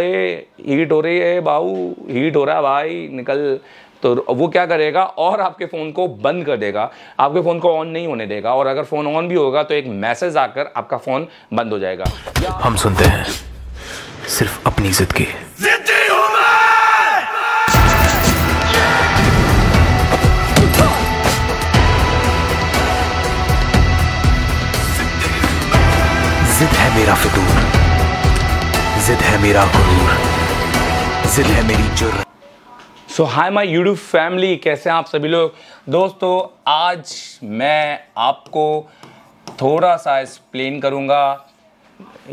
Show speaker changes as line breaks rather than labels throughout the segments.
ये हीट हो रही है बाबू हीट हो रहा है भाई निकल तो वो क्या करेगा और आपके फ़ोन को बंद कर देगा आपके फ़ोन को ऑन नहीं होने देगा और अगर फ़ोन ऑन भी होगा तो एक मैसेज आकर आपका फ़ोन बंद हो जाएगा हम सुनते हैं सिर्फ अपनी जिद की जिद है मेरा फितूर जिद है मेरा गुरूर जिद है मेरी जुर्र so hi my YouTube family कैसे हैं आप सभी लोग दोस्तों आज मैं आपको थोड़ा सा एक्सप्लेन करूंगा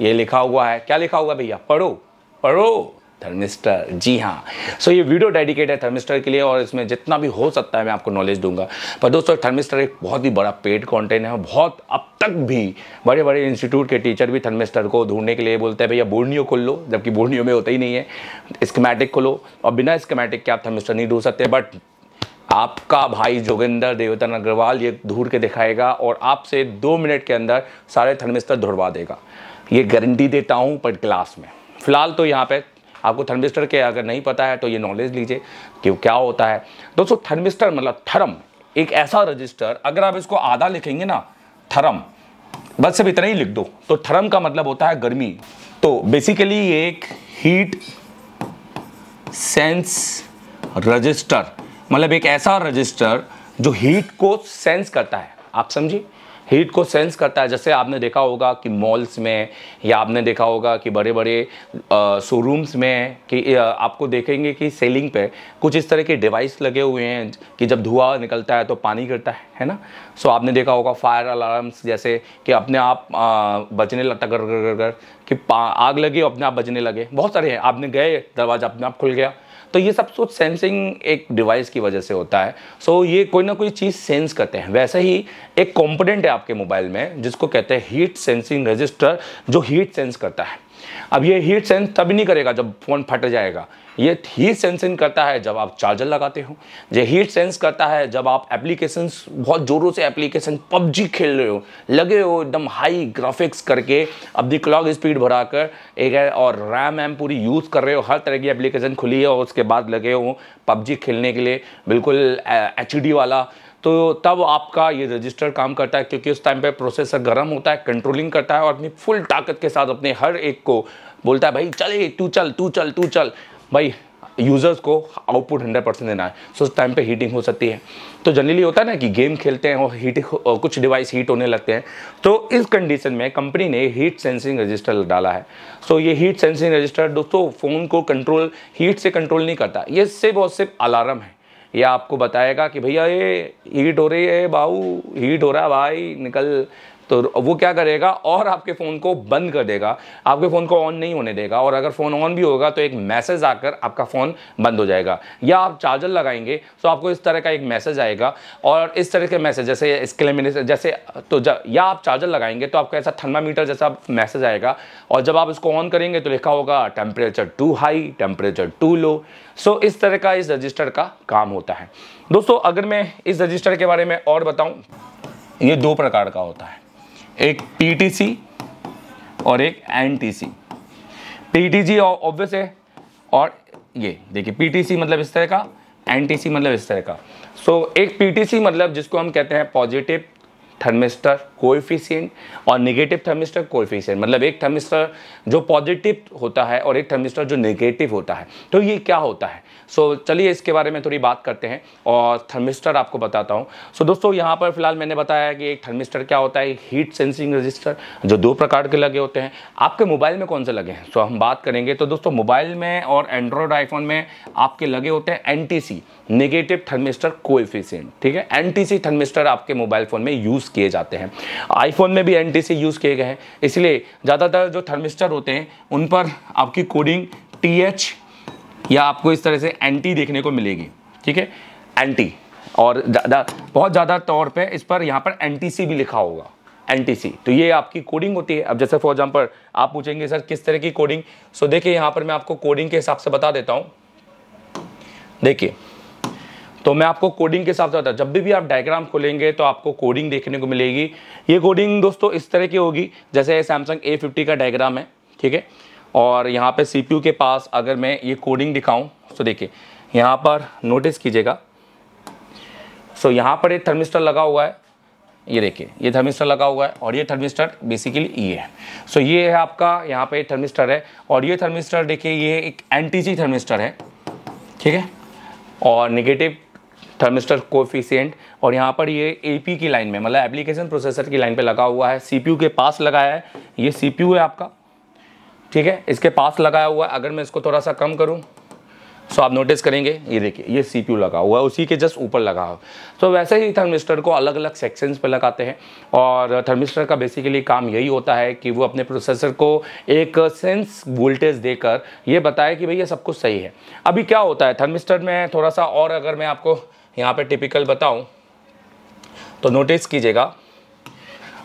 ये लिखा हुआ है क्या लिखा हुआ भैया पढ़ो पढ़ो थर्मिस्टर जी हाँ सो so, ये वीडियो डेडिकेट है थर्मिस्टर के लिए और इसमें जितना भी हो सकता है मैं आपको नॉलेज दूंगा पर दोस्तों थर्मिस्टर एक बहुत ही बड़ा पेड कंटेंट है बहुत अब तक भी बड़े बड़े इंस्टीट्यूट के टीचर भी थर्मिस्टर को ढूंढने के लिए बोलते हैं भैया बोर्नियो खोल लो जबकि बोर्नियो में होता ही नहीं है स्कमेटिक खोलो और बिना स्कमेटिक के आप थर्मिस्टर नहीं ढूंढ सकते बट आपका भाई जोगिंदर देवतन अग्रवाल ये ढूंढ के दिखाएगा और आपसे दो मिनट के अंदर सारे थर्मिस्टर धुड़वा देगा ये गारंटी देता हूँ पर क्लास में फिलहाल तो यहाँ पे आपको थर्मिस्टर के अगर नहीं पता है तो ये नॉलेज लीजिए कि क्या होता है दोस्तों थर्मिस्टर मतलब थर्म एक ऐसा रजिस्टर अगर आप इसको आधा लिखेंगे ना थर्म बस सिर्फ इतना ही लिख दो तो थर्म का मतलब होता है गर्मी तो बेसिकली ये एक हीट सेंस रजिस्टर मतलब एक ऐसा रजिस्टर जो हीट को सेंस करता है आप समझिए हीट को सेंस करता है जैसे आपने देखा होगा कि मॉल्स में या आपने देखा होगा कि बड़े बड़े शोरूम्स में कि आपको देखेंगे कि सेलिंग पे कुछ इस तरह के डिवाइस लगे हुए हैं कि जब धुआं निकलता है तो पानी गिरता है है ना सो आपने देखा होगा फायर अलार्म्स जैसे कि अपने आप बचने लगता गर गर गर कि आग लगी अपने आप बजने लगे बहुत सारे हैं आपने गए दरवाज़ा अपने आप खुल गया तो ये सब सोच सेंसिंग एक डिवाइस की वजह से होता है सो so, ये कोई ना कोई चीज़ सेंस करते हैं वैसे ही एक कॉम्पोडेंट है आपके मोबाइल में जिसको कहते हैं हीट सेंसिंग रजिस्टर जो हीट सेंस करता है अब ये हीट सेंस तभी नहीं करेगा जब फ़ोन फट जाएगा ये हीट सेंसिंग करता है जब आप चार्जर लगाते हो ये हीट सेंस करता है जब आप एप्लीकेशन बहुत ज़ोरों से एप्लीकेशन पबजी खेल रहे हो लगे हो एकदम हाई ग्राफिक्स करके अपनी क्लॉक स्पीड बढ़ा कर एक है और रैम वैम पूरी यूज़ कर रहे हो हर तरह की एप्लीकेशन खुली है और उसके बाद लगे हो पबजी खेलने के लिए बिल्कुल एच वाला तो तब आपका ये रजिस्टर काम करता है क्योंकि उस टाइम पे प्रोसेसर गर्म होता है कंट्रोलिंग करता है और अपनी फुल ताकत के साथ अपने हर एक को बोलता है भाई चले तू चल तू चल तू चल भाई यूज़र्स को आउटपुट हंड्रेड परसेंट देना है सो उस टाइम पे हीटिंग हो सकती है तो जनरली होता है ना कि गेम खेलते हैं और हीट कुछ डिवाइस हीट होने लगते हैं तो इस कंडीशन में कंपनी ने हीट सेंसिंग रजिस्टर डाला है सो ये हीट सेंसिंग रजिस्टर दोस्तों फ़ोन को कंट्रोल हीट से कंट्रोल नहीं करता ये सिर्फ और सिर्फ अलार्म है या आपको बताएगा कि भैया ये हीट हो रही है बाऊ हीट हो रहा है भाई निकल तो वो क्या करेगा और आपके फ़ोन को बंद कर देगा आपके फ़ोन को ऑन नहीं होने देगा और अगर फ़ोन ऑन भी होगा तो एक मैसेज आकर आपका फ़ोन बंद हो जाएगा या आप चार्जर लगाएंगे तो आपको इस तरह का एक मैसेज आएगा और इस तरह के मैसेज जैसे इसके लिए जैसे तो या आप चार्जर लगाएंगे तो आपका ऐसा थर्मामीटर जैसा मैसेज आएगा और जब आप इसको ऑन करेंगे तो लिखा होगा temperature too high temperature too low so इस तरह का इस रजिस्टर का काम होता है दोस्तों अगर मैं इस रजिस्टर के बारे में और बताऊँ ये दो प्रकार का होता है एक पीटीसी और एक एनटीसी पीटीजी ऑब्वियस है और ये देखिए पीटीसी मतलब इस तरह का एनटीसी मतलब इस तरह का सो so, एक पीटीसी मतलब जिसको हम कहते हैं पॉजिटिव थर्मिस्टर कोएफिशिएंट और नेगेटिव थर्मिस्टर कोएफिशिएंट मतलब एक थर्मिस्टर जो पॉजिटिव होता है और एक थर्मिस्टर जो नेगेटिव होता है तो ये क्या होता है सो so, चलिए इसके बारे में थोड़ी बात करते हैं और थर्मिस्टर आपको बताता हूँ सो so, दोस्तों यहाँ पर फिलहाल मैंने बताया कि एक थर्मिस्टर क्या होता है हीट सेंसिंग रजिस्टर जो दो प्रकार के लगे होते हैं आपके मोबाइल में कौन से लगे हैं सो so, हम बात करेंगे तो दोस्तों मोबाइल में और एंड्रॉयड आईफोन में आपके लगे होते हैं एन नेगेटिव थर्मिस्टर कोएफिशिएंट ठीक है एन थर्मिस्टर आपके मोबाइल फ़ोन में यूज़ यूज़ किए जाते हैं आईफोन में भी एन यूज़ किए गए हैं इसलिए ज़्यादातर जो थर्मिस्टर होते हैं उन पर आपकी कोडिंग टी या आपको इस तरह से एन देखने को मिलेगी ठीक है एन और ज़्यादा बहुत ज़्यादा तौर पे इस पर यहाँ पर एन भी लिखा होगा एन तो ये आपकी कोडिंग होती है अब जैसे फॉर एग्जाम्पल आप पूछेंगे सर किस तरह की कोडिंग सो देखिए यहाँ पर मैं आपको कोडिंग के हिसाब से बता देता हूँ देखिए तो मैं आपको कोडिंग के हिसाब से बताता जब भी, भी आप डायग्राम खोलेंगे तो आपको कोडिंग देखने को मिलेगी ये कोडिंग दोस्तों इस तरह की होगी जैसे सैमसंग ए फिफ्टी का डायग्राम है ठीक है और यहाँ पे सी के पास अगर मैं ये कोडिंग दिखाऊँ तो देखिए यहाँ पर नोटिस कीजिएगा सो so, यहाँ पर एक थर्मिस्टर लगा हुआ है ये देखिए ये थर्मिस्टर लगा हुआ है और ये थर्मिस्टर बेसिकली ये है सो so, ये है आपका यहाँ पे थर्मिस्टर है और ये थर्मिस्टर देखिए ये एक एंटीजी थर्मिस्टर है ठीक है और निगेटिव थर्मिस्टर कोफिशियंट और यहाँ पर ये एपी की लाइन में मतलब एप्लीकेशन प्रोसेसर की लाइन पे लगा हुआ है सीपीयू के पास लगाया है ये सीपीयू है आपका ठीक है इसके पास लगाया हुआ है अगर मैं इसको थोड़ा सा कम करूँ सो so, आप नोटिस करेंगे ये देखिए ये सीपीयू लगा हुआ है उसी के जस्ट ऊपर लगा हुआ तो वैसे ही थर्मिस्टर को अलग अलग सेक्शंस पे लगाते हैं और थर्मिस्टर का बेसिकली काम यही होता है कि वो अपने प्रोसेसर को एक सेंस वोल्टेज देकर ये बताए कि भैया सब कुछ सही है अभी क्या होता है थर्मिस्टर में थोड़ा सा और अगर मैं आपको यहाँ पे टिपिकल बताऊँ तो नोटिस कीजिएगा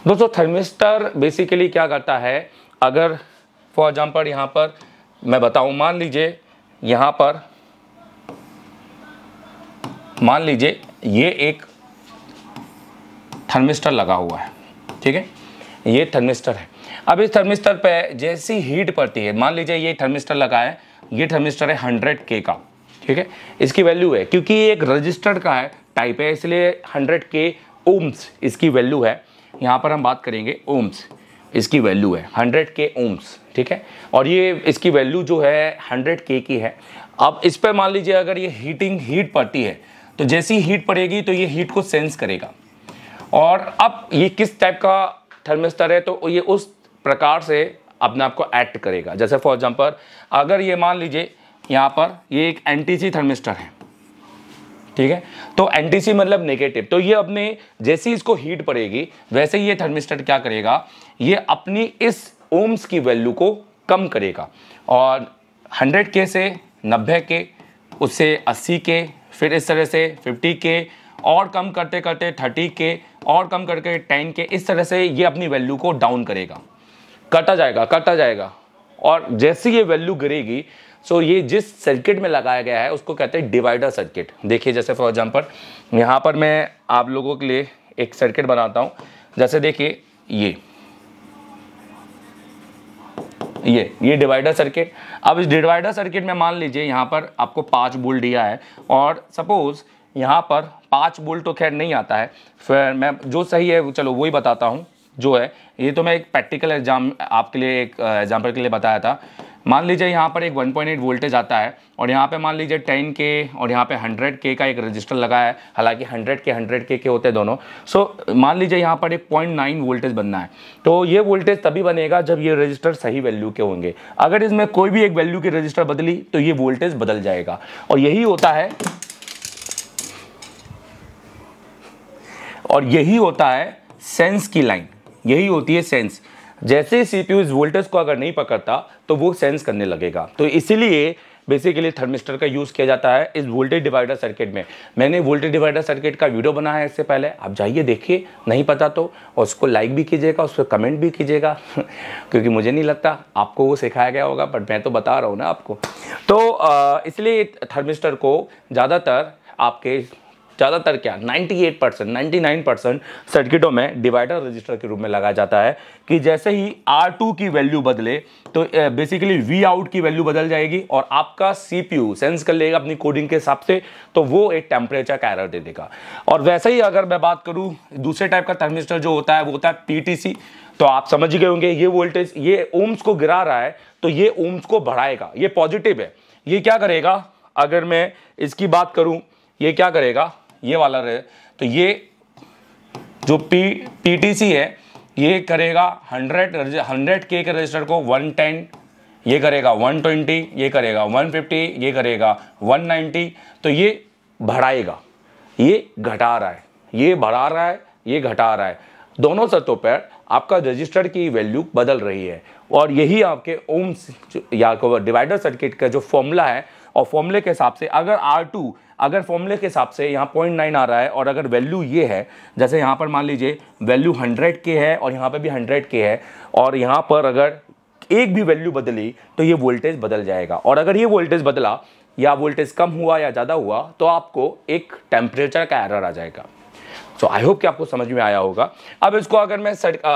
दोस्तों थर्मिस्टर बेसिकली क्या करता है अगर फॉर एग्जाम्पल यहाँ पर मैं बताऊँ मान लीजिए यहाँ पर मान लीजिए ये एक थर्मिस्टर लगा हुआ है ठीक है ये थर्मिस्टर है अब इस थर्मिस्टर पे जैसी हीट पड़ती है मान लीजिए ये थर्मिस्टर लगा है ये थर्मिस्टर है हंड्रेड के का ठीक है इसकी वैल्यू है क्योंकि ये एक रजिस्टर्ड का है टाइप है इसलिए हंड्रेड के ओम्स इसकी वैल्यू है यहाँ पर हम बात करेंगे ओम्स इसकी वैल्यू है हंड्रेड के ओम्स ठीक है और ये इसकी वैल्यू जो है हंड्रेड के की है अब इस पर मान लीजिए अगर ये हीटिंग हीट पड़ती है तो जैसी हीट पड़ेगी तो ये हीट को सेंस करेगा और अब ये किस टाइप का थर्मिस्टर है तो ये उस प्रकार से अपने आप को एक्ट करेगा जैसे फॉर एग्जांपल अगर ये मान लीजिए यहाँ पर ये एक एनटीसी थर्मिस्टर है ठीक है तो एनटीसी मतलब नेगेटिव तो ये अपने जैसे इसको हीट पड़ेगी वैसे ही ये थर्मिस्टर क्या करेगा ये अपनी इस ओम्स की वैल्यू को कम करेगा और 100 के से 90 के उससे 80 के फिर इस तरह से 50 के और कम करते करते 30 के और कम करके 10 के इस तरह से ये अपनी वैल्यू को डाउन करेगा करता जाएगा कटा जाएगा और जैसे ये वैल्यू गिरेगी सो so, ये जिस सर्किट में लगाया गया है उसको कहते हैं डिवाइडर सर्किट देखिए जैसे फॉर एग्जाम्पल यहाँ पर मैं आप लोगों के लिए एक सर्किट बनाता हूँ जैसे देखिए ये ये ये डिवाइडर सर्किट अब इस डिवाइडर सर्किट में मान लीजिए यहाँ पर आपको पाँच बोल्ट दिया है और सपोज़ यहाँ पर पाँच बोल्ट तो खैर नहीं आता है फिर मैं जो सही है चलो वही बताता हूँ जो है ये तो मैं एक प्रैक्टिकल एग्जाम आपके लिए एक एग्जाम्पल uh, के लिए बताया था मान लीजिए यहाँ पर एक 1.8 वोल्टेज आता है और यहाँ पे मान लीजिए 10 के और यहाँ पे 100 के का एक रजिस्टर लगा है हालांकि 100 के 100 के के होते हैं दोनों सो so, मान लीजिए यहाँ पर एक 0.9 वोल्टेज बनना है तो ये वोल्टेज तभी बनेगा जब ये रजिस्टर सही वैल्यू के होंगे अगर इसमें कोई भी एक वैल्यू की रजिस्टर बदली तो ये वोल्टेज बदल जाएगा और यही होता है और यही होता है सेंस की लाइन यही होती है सेंस जैसे सी पी इस वोल्टेज को अगर नहीं पकड़ता तो वो सेंस करने लगेगा तो इसीलिए बेसिकली थर्मिस्टर का यूज़ किया जाता है इस वोल्टेज डिवाइडर सर्किट में मैंने वोल्टेज डिवाइडर सर्किट का वीडियो बनाया है इससे पहले आप जाइए देखिए नहीं पता तो और उसको लाइक भी कीजिएगा उस पर कमेंट भी कीजिएगा क्योंकि मुझे नहीं लगता आपको वो सिखाया गया होगा बट मैं तो बता रहा हूँ ना आपको तो इसलिए थर्मिस्टर को ज़्यादातर आपके ज़्यादातर क्या 98 परसेंट नाइन्टी परसेंट सर्किटों में डिवाइडर रजिस्टर के रूप में लगाया जाता है कि जैसे ही R2 की वैल्यू बदले तो बेसिकली वी आउट की वैल्यू बदल जाएगी और आपका यू सेंस कर लेगा अपनी कोडिंग के हिसाब से तो वो एक टेम्परेचर का एरर दे देगा और वैसे ही अगर मैं बात करूँ दूसरे टाइप का थर्मिस्टर जो होता है वो होता है सी तो आप समझ गए होंगे ये वोल्टेज ये ओम्स को गिरा रहा है तो ये ओम्स को बढ़ाएगा ये पॉजिटिव है ये क्या करेगा अगर मैं इसकी बात करूं ये क्या करेगा ये वाला रहे तो ये जो पी सी है ये करेगा हंड्रेड हंड्रेड के के रजिस्टर को वन टेन ये करेगा वन ट्वेंटी ये करेगा वन फिफ्टी ये करेगा वन नाइन्टी तो ये बढ़ाएगा ये घटा रहा है ये बढ़ा रहा है ये घटा रहा है दोनों सतों पर आपका रजिस्टर की वैल्यू बदल रही है और यही आपके ओम या डिवाइडर सर्किट का जो फॉर्मूला है और फॉर्मूले के हिसाब से अगर आर टू अगर फॉर्मूले के हिसाब से यहाँ पॉइंट नाइन आ रहा है और अगर वैल्यू ये है जैसे यहाँ पर मान लीजिए वैल्यू हंड्रेड के है और यहाँ पर भी हंड्रेड के है और यहाँ पर अगर एक भी वैल्यू बदली तो ये वोल्टेज बदल जाएगा और अगर ये वोल्टेज बदला या वोल्टेज कम हुआ या ज़्यादा हुआ तो आपको एक टेम्परेचर का एरर आ जाएगा सो आई होप कि आपको समझ में आया होगा अब इसको अगर मैं सर, आ,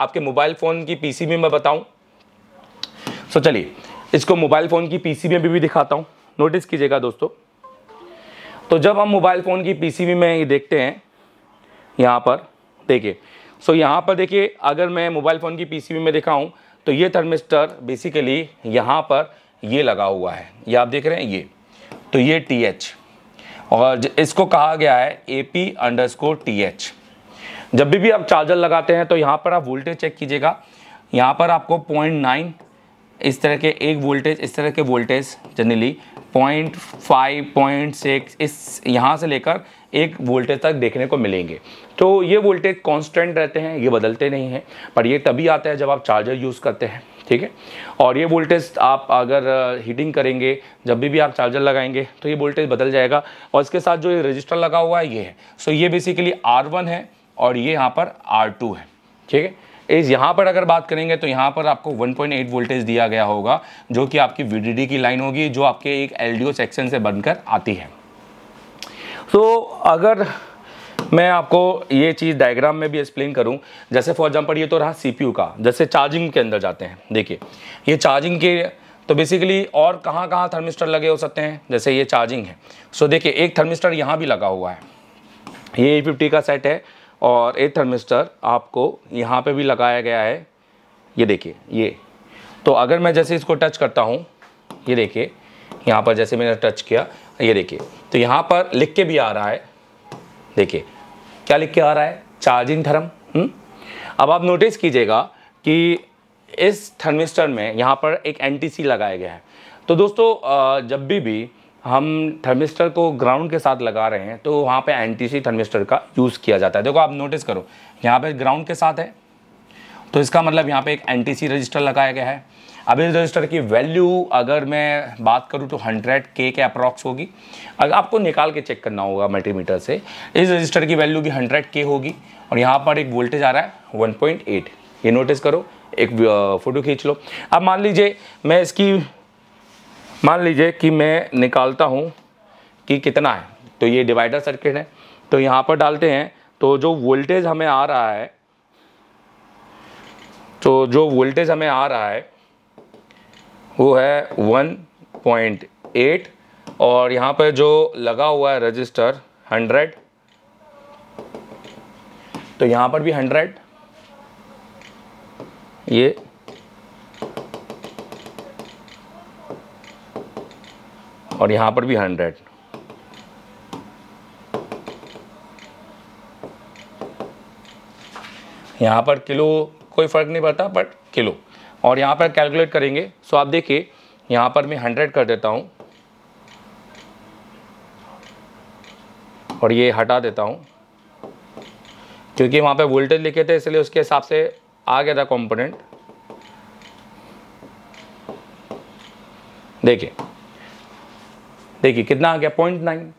आपके मोबाइल फ़ोन की पीसी में मैं बताऊं सो so, चलिए इसको मोबाइल फ़ोन की पीसीबी में भी दिखाता हूँ नोटिस कीजिएगा दोस्तों तो जब हम मोबाइल फ़ोन की पीसीबी में ये देखते हैं यहाँ पर देखिए सो so, यहाँ पर देखिए अगर मैं मोबाइल फ़ोन की पी में दिखाऊँ तो ये थर्मिस्टर बेसिकली यहाँ पर ये लगा हुआ है ये आप देख रहे हैं ये तो ये टी एच और इसको कहा गया है A P underscore T H जब भी भी आप चार्जर लगाते हैं तो यहाँ पर आप वोल्टेज चेक कीजिएगा यहाँ पर आपको पॉइंट नाइन इस तरह के एक वोल्टेज इस तरह के voltage generally point five point six इस यहाँ से लेकर एक वोल्टेज तक देखने को मिलेंगे तो ये वोल्टेज कांस्टेंट रहते हैं ये बदलते नहीं हैं पर ये तभी आता है जब आप चार्जर यूज़ करते हैं ठीक है और ये वोल्टेज आप अगर हीटिंग करेंगे जब भी भी आप चार्जर लगाएंगे तो ये वोल्टेज बदल जाएगा और इसके साथ जो ये रजिस्टर लगा हुआ है ये है सो ये बेसिकली आर है और ये यहाँ पर आर है ठीक है इस यहाँ पर अगर बात करेंगे तो यहाँ पर आपको 1.8 वोल्टेज दिया गया होगा जो कि आपकी वीडीडी की लाइन होगी जो आपके एक एलडीओ सेक्शन से बनकर आती है तो अगर मैं आपको ये चीज़ डायग्राम में भी एक्सप्लेन करूं जैसे फॉर एग्जाम्पल ये तो रहा सीपीयू का जैसे चार्जिंग के अंदर जाते हैं देखिए ये चार्जिंग के तो बेसिकली और कहाँ कहाँ थर्मिस्टर लगे हो सकते हैं जैसे ये चार्जिंग है सो देखिए एक थर्मिस्टर यहाँ भी लगा हुआ है ये ए फिफ्टी का सेट है और एक थर्मिस्टर आपको यहाँ पे भी लगाया गया है ये देखिए ये तो अगर मैं जैसे इसको टच करता हूँ ये देखिए यहाँ पर जैसे मैंने टच किया ये देखिए तो यहाँ पर लिख के भी आ रहा है देखिए क्या लिख के आ रहा है चार्जिंग थर्म हुँ? हम्म? अब आप नोटिस कीजिएगा कि इस थर्मिस्टर में यहाँ पर एक एनटीसी लगाया गया है तो दोस्तों जब भी भी हम थर्मिस्टर को ग्राउंड के साथ लगा रहे हैं तो वहाँ पे एंटीसी थर्मिस्टर का यूज़ किया जाता है देखो आप नोटिस करो यहाँ पे ग्राउंड के साथ है तो इसका मतलब यहाँ पे एक एंटीसी रजिस्टर लगाया गया है अब इस रजिस्टर की वैल्यू अगर मैं बात करूँ तो हंड्रेड के के अप्रॉक्स होगी अगर आपको निकाल के चेक करना होगा मल्टीमीटर से इस रजिस्टर की वैल्यू भी हंड्रेड के होगी और यहाँ पर एक वोल्टेज आ रहा है वन पॉइंट एट ये नोटिस करो एक फ़ोटो खींच लो अब मान लीजिए मैं इसकी मान लीजिए कि मैं निकालता हूँ कि कितना है तो ये डिवाइडर सर्किट है तो यहाँ पर डालते हैं तो जो वोल्टेज हमें आ रहा है तो जो वोल्टेज हमें आ रहा है वो है 1.8 और यहाँ पर जो लगा हुआ है रजिस्टर 100 तो यहाँ पर भी 100 ये और यहाँ पर भी हंड्रेड यहाँ पर किलो कोई फ़र्क नहीं पड़ता बट किलो और यहाँ पर कैलकुलेट करेंगे सो आप देखिए यहाँ पर मैं हंड्रेड कर देता हूँ और ये हटा देता हूँ क्योंकि वहाँ पे वोल्टेज लिखे थे इसलिए उसके हिसाब से आ गया था कंपोनेंट देखिए देखिए कितना आ गया पॉइंट नाइन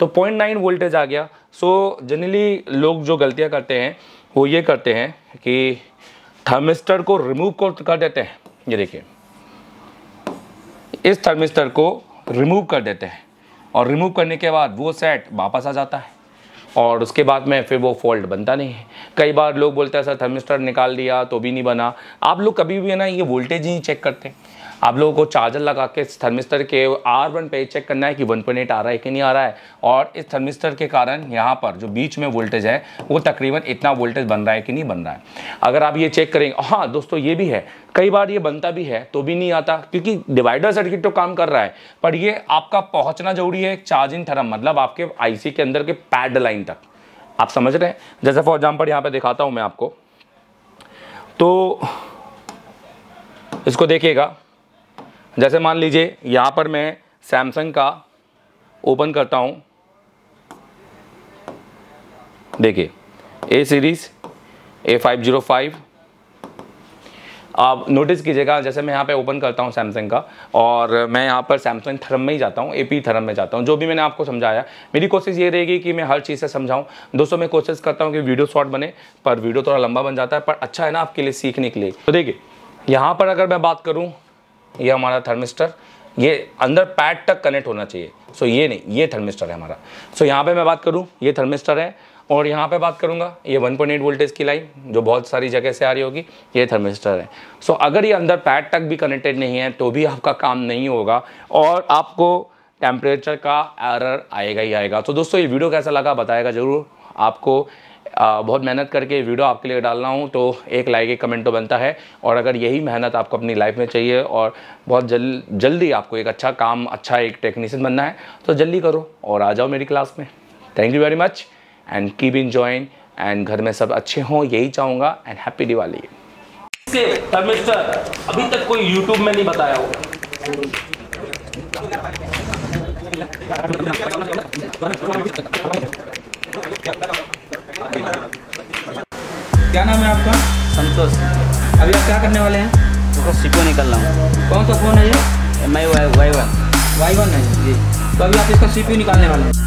तो पॉइंट नाइन वोल्टेज आ गया सो so, जनरली लोग जो गलतियां करते हैं वो ये करते हैं कि थर्मिस्टर को रिमूव कर देते हैं ये देखिए इस थर्मिस्टर को रिमूव कर देते हैं और रिमूव करने के बाद वो सेट वापस आ जाता है और उसके बाद में फिर वो फॉल्ट बनता नहीं है कई बार लोग बोलते हैं सर थर्मिस्टर निकाल दिया तो भी नहीं बना आप लोग कभी भी है ना ये वोल्टेज ही चेक करते हैं आप लोगों को चार्जर लगा के थर्मिस्टर के आर वन पे चेक करना है कि वन पॉइंट आ रहा है कि नहीं आ रहा है और इस थर्मिस्टर के कारण यहाँ पर जो बीच में वोल्टेज है वो तकरीबन इतना वोल्टेज बन रहा है कि नहीं बन रहा है अगर आप ये चेक करेंगे हाँ दोस्तों ये भी है कई बार ये बनता भी है तो भी नहीं आता क्योंकि डिवाइडर सर्किट तो काम कर रहा है पर ये आपका पहुंचना जरूरी है चार्जिंग थर्म मतलब आपके आईसी के अंदर के पैड लाइन तक आप समझ रहे हैं जैसे फॉर एग्जाम्पल यहाँ पे दिखाता हूँ मैं आपको तो इसको देखिएगा जैसे मान लीजिए यहाँ पर मैं सैमसंग का ओपन करता हूँ देखिए A series A five zero five आप नोटिस कीजिएगा जैसे मैं यहाँ पे ओपन करता हूँ सैमसंग का और मैं यहाँ पर सैमसंग थर्म में ही जाता हूँ एपी थर्म में जाता हूँ जो भी मैंने आपको समझाया मेरी कोशिश ये रहेगी कि मैं हर चीज़ से समझाऊँ दोस्तों मैं कोशिश करता हूँ कि वीडियो शॉर्ट बने पर वीडियो थोड़ा लंबा बन जाता है पर अच्छा है ना आपके लिए सीखने के लिए तो देखिए यहाँ पर अगर मैं बात करूँ ये हमारा थर्मिस्टर ये अंदर पैड तक कनेक्ट होना चाहिए सो ये नहीं ये थर्मिस्टर है हमारा सो यहाँ पे मैं बात करूँ ये थर्मिस्टर है और यहाँ पे बात करूँगा ये 1.8 वोल्टेज की लाइन जो बहुत सारी जगह से आ रही होगी ये थर्मिस्टर है सो अगर ये अंदर पैड तक भी कनेक्टेड नहीं है तो भी आपका काम नहीं होगा और आपको टेम्परेचर का एरर आएगा ही आएगा तो दोस्तों ये वीडियो कैसा लगा बताएगा ज़रूर आपको बहुत मेहनत करके वीडियो आपके लिए डाल रहा हूँ तो एक लाइक एक कमेंट तो बनता है और अगर यही मेहनत आपको अपनी लाइफ में चाहिए और बहुत जल जल्दी आपको एक अच्छा काम अच्छा एक टेक्नीशियन बनना है तो जल्दी करो और आ जाओ मेरी क्लास में thank you very much and keep in join and घर में सब अच्छे हों यही चाहूँगा एंड हैप्पी दिवाली अभी तक कोई यूट्यूब में नहीं बताया हो क्या नाम है आपका संतोष अभी आप क्या करने वाले हैं तो सिको निकल रहा हूँ कौन सा फ़ोन है ये M I Y one Y one है जी तो अभी आप इसका सी निकालने वाले हैं